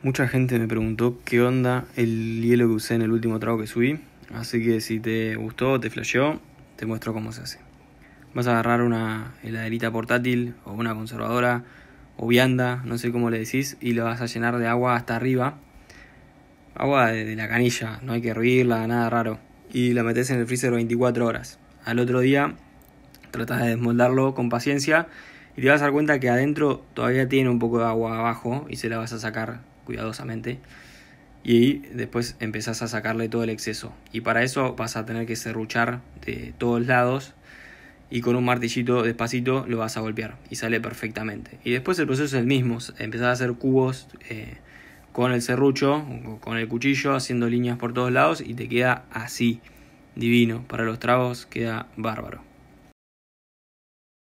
Mucha gente me preguntó qué onda el hielo que usé en el último trago que subí, así que si te gustó, te flasheó, te muestro cómo se hace. Vas a agarrar una heladerita portátil o una conservadora o vianda, no sé cómo le decís, y lo vas a llenar de agua hasta arriba. Agua de, de la canilla, no hay que hervirla, nada raro. Y la metes en el freezer 24 horas. Al otro día tratas de desmoldarlo con paciencia y te vas a dar cuenta que adentro todavía tiene un poco de agua abajo y se la vas a sacar cuidadosamente, y después empezás a sacarle todo el exceso. Y para eso vas a tener que serruchar de todos lados y con un martillito despacito lo vas a golpear y sale perfectamente. Y después el proceso es el mismo, empezás a hacer cubos eh, con el serrucho, con el cuchillo, haciendo líneas por todos lados y te queda así, divino. Para los tragos queda bárbaro.